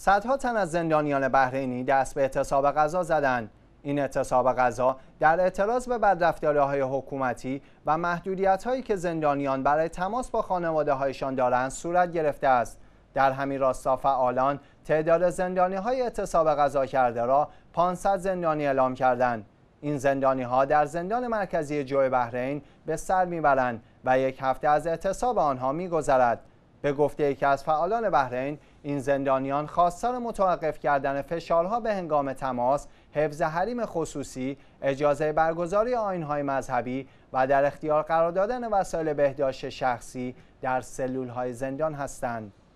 صدها تن از زندانیان بحرینی دست به اعتصاب غذا زدند این اعتصاب غذا در اعتراض به های حکومتی و محدودیت هایی که زندانیان برای تماس با خانواده هایشان دارند صورت گرفته است در همین راستا فعالان تعداد زندانی های اعتصاب غذا کرده را 500 زندانی اعلام کردند این زندانی ها در زندان مرکزی جوی بحرین به سر میبرند و یک هفته از اعتصاب آنها میگذرد به گفته یکی از فعالان بحرین این زندانیان خواستار متوقف کردن فشارها به هنگام تماس، حفظ حریم خصوصی، اجازه برگزاری آینهای مذهبی و در اختیار قرار دادن وسایل بهداشت شخصی در سلولهای زندان هستند.